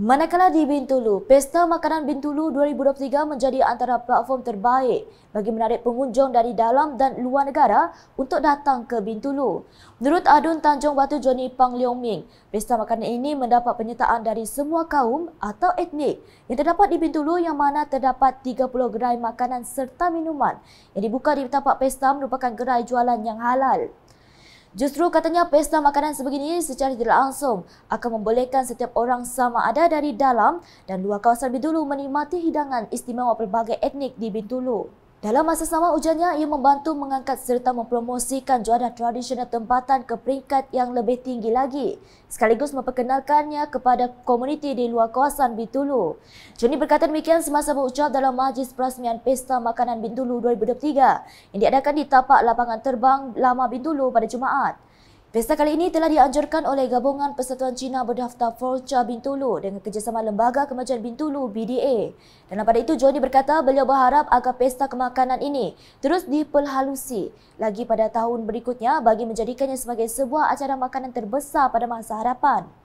Manakala di Bintulu, Pesta Makanan Bintulu 2023 menjadi antara platform terbaik bagi menarik pengunjung dari dalam dan luar negara untuk datang ke Bintulu. Menurut Adun Tanjung Batu Johnny Pang Leong Ming, Pesta Makanan ini mendapat penyertaan dari semua kaum atau etnik yang terdapat di Bintulu yang mana terdapat 30 gerai makanan serta minuman yang dibuka di tapak pesta merupakan gerai jualan yang halal. Justru katanya pesta makanan sebegini secara tidak langsung akan membolehkan setiap orang sama ada dari dalam dan luar kawasan Bintulu menikmati hidangan istimewa pelbagai etnik di Bintulu. Dalam masa sama ujiannya, ia membantu mengangkat serta mempromosikan juadah tradisional tempatan ke peringkat yang lebih tinggi lagi sekaligus memperkenalkannya kepada komuniti di luar kawasan Bintulu. Juni berkata demikian semasa berucap dalam majlis perasmian Pesta Makanan Bintulu 2023 yang diadakan di tapak lapangan terbang lama Bintulu pada Jumaat. Pesta kali ini telah dianjurkan oleh Gabungan Persatuan Cina Berdaftar Forca Bintulu dengan kerjasama Lembaga Kemajuan Bintulu BDA. Dalam pada itu, Johnny berkata beliau berharap agar pesta kemakanan ini terus diperhalusi lagi pada tahun berikutnya bagi menjadikannya sebagai sebuah acara makanan terbesar pada masa harapan.